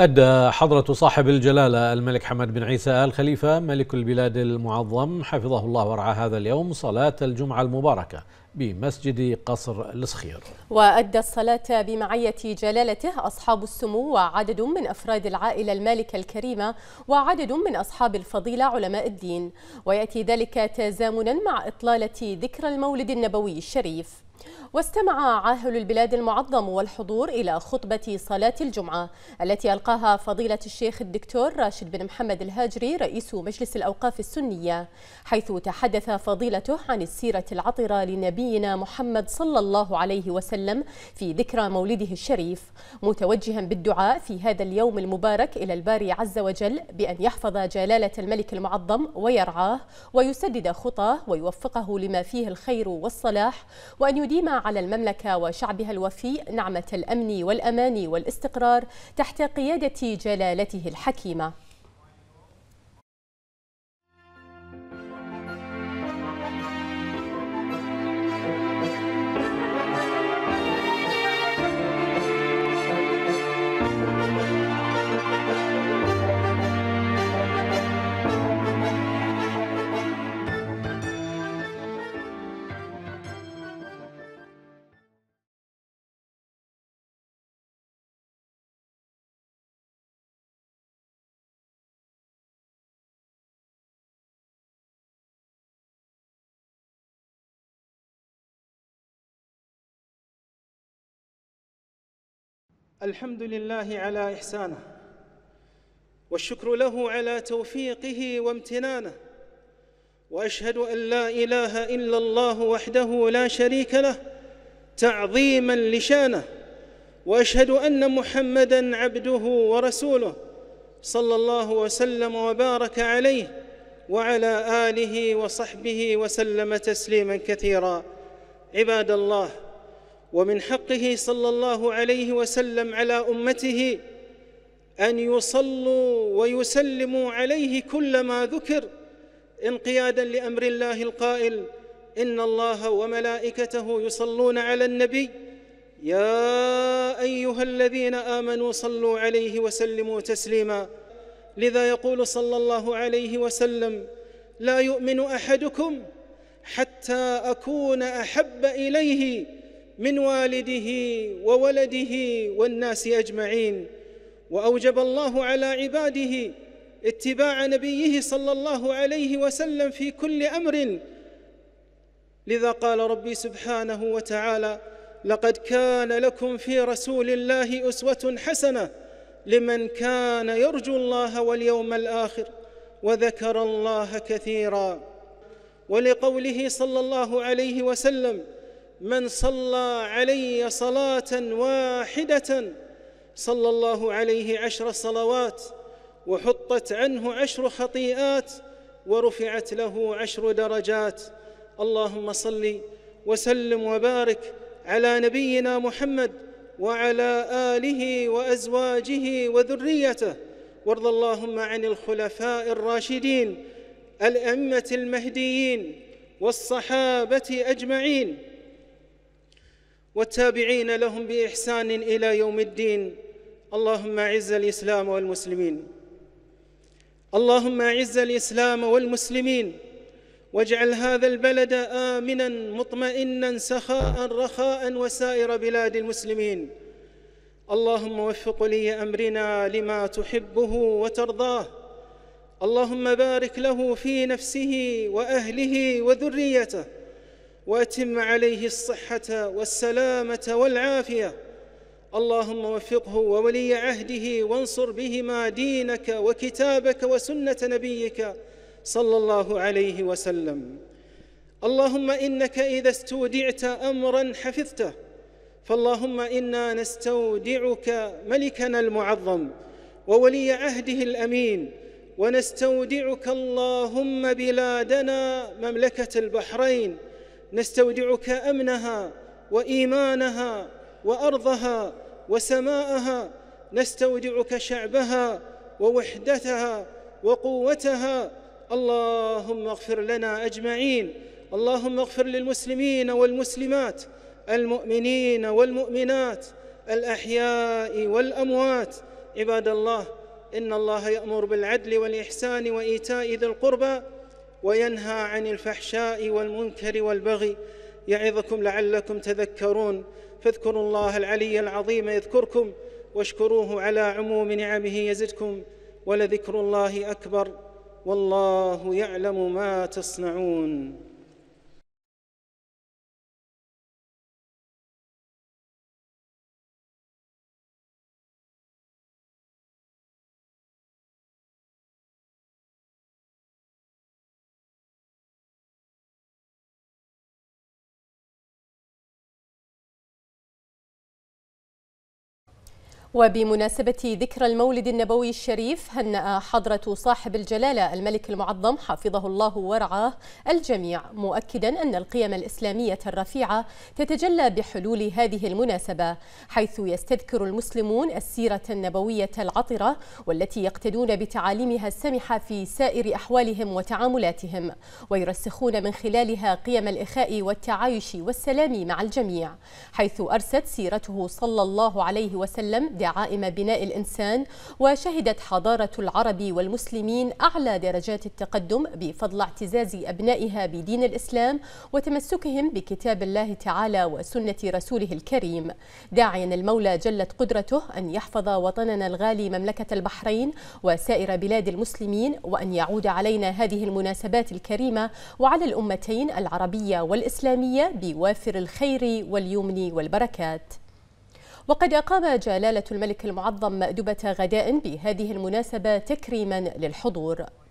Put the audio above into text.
أدى حضرة صاحب الجلالة الملك حمد بن عيسى آل خليفة ملك البلاد المعظم حفظه الله ورعاه هذا اليوم صلاة الجمعة المباركة بمسجد قصر الصخير وأدى الصلاة بمعية جلالته أصحاب السمو وعدد من أفراد العائلة المالكة الكريمة وعدد من أصحاب الفضيلة علماء الدين ويأتي ذلك تزامنا مع إطلالة ذكرى المولد النبوي الشريف واستمع عاهل البلاد المعظم والحضور إلى خطبة صلاة الجمعة التي ألقاها فضيلة الشيخ الدكتور راشد بن محمد الهاجري رئيس مجلس الأوقاف السنية حيث تحدث فضيلته عن السيرة العطرة لنبينا محمد صلى الله عليه وسلم في ذكرى مولده الشريف متوجها بالدعاء في هذا اليوم المبارك إلى الباري عز وجل بأن يحفظ جلالة الملك المعظم ويرعاه ويسدد خطاه ويوفقه لما فيه الخير والصلاح وأن ليديم على المملكة وشعبها الوفي نعمة الأمن والأمان والاستقرار تحت قيادة جلالته الحكيمة الحمد لله على إحسانه والشكر له على توفيقه وامتنانه وأشهد أن لا إله إلا الله وحده لا شريك له تعظيما لشانه وأشهد أن محمدا عبده ورسوله صلى الله وسلم وبارك عليه وعلى آله وصحبه وسلم تسليما كثيرا عباد الله ومن حقه صلى الله عليه وسلم على امته ان يصلوا ويسلموا عليه كلما ذكر انقيادا لامر الله القائل ان الله وملائكته يصلون على النبي يا ايها الذين امنوا صلوا عليه وسلموا تسليما لذا يقول صلى الله عليه وسلم لا يؤمن احدكم حتى اكون احب اليه من والده وولده والناس اجمعين واوجب الله على عباده اتباع نبيه صلى الله عليه وسلم في كل امر لذا قال ربي سبحانه وتعالى لقد كان لكم في رسول الله اسوه حسنه لمن كان يرجو الله واليوم الاخر وذكر الله كثيرا ولقوله صلى الله عليه وسلم من صلى علي صلاه واحده صلى الله عليه عشر صلوات وحطت عنه عشر خطيئات ورفعت له عشر درجات اللهم صل وسلم وبارك على نبينا محمد وعلى اله وازواجه وذريته وارض اللهم عن الخلفاء الراشدين الائمه المهديين والصحابه اجمعين والتابعين لهم باحسان الى يوم الدين اللهم اعز الاسلام والمسلمين اللهم اعز الاسلام والمسلمين واجعل هذا البلد امنا مطمئنا سخاء رخاء وسائر بلاد المسلمين اللهم وفق لي امرنا لما تحبه وترضاه اللهم بارك له في نفسه واهله وذريته واتم عليه الصحه والسلامه والعافيه اللهم وفقه وولي عهده وانصر بهما دينك وكتابك وسنه نبيك صلى الله عليه وسلم اللهم انك اذا استودعت امرا حفظته فاللهم انا نستودعك ملكنا المعظم وولي عهده الامين ونستودعك اللهم بلادنا مملكه البحرين نستودعك امنها وايمانها وارضها وسماءها نستودعك شعبها ووحدتها وقوتها اللهم اغفر لنا اجمعين اللهم اغفر للمسلمين والمسلمات المؤمنين والمؤمنات الاحياء والاموات عباد الله ان الله يامر بالعدل والاحسان وايتاء ذي القربى وينهى عن الفحشاء والمنكر والبغي يعظكم لعلكم تذكرون فاذكروا الله العلي العظيم يذكركم واشكروه على عموم نعمه يزدكم ولذكر الله اكبر والله يعلم ما تصنعون وبمناسبة ذكرى المولد النبوي الشريف هنأ حضرة صاحب الجلالة الملك المعظم حفظه الله ورعاه الجميع مؤكدا أن القيم الإسلامية الرفيعة تتجلى بحلول هذه المناسبة حيث يستذكر المسلمون السيرة النبوية العطرة والتي يقتدون بتعاليمها السمحة في سائر أحوالهم وتعاملاتهم ويرسخون من خلالها قيم الإخاء والتعايش والسلام مع الجميع حيث أرست سيرته صلى الله عليه وسلم دعائم بناء الإنسان وشهدت حضارة العرب والمسلمين أعلى درجات التقدم بفضل اعتزاز أبنائها بدين الإسلام وتمسكهم بكتاب الله تعالى وسنة رسوله الكريم داعيا المولى جلت قدرته أن يحفظ وطننا الغالي مملكة البحرين وسائر بلاد المسلمين وأن يعود علينا هذه المناسبات الكريمة وعلى الأمتين العربية والإسلامية بوافر الخير واليمن والبركات وقد أقام جلالة الملك المعظم مأدبة غداء بهذه المناسبة تكريما للحضور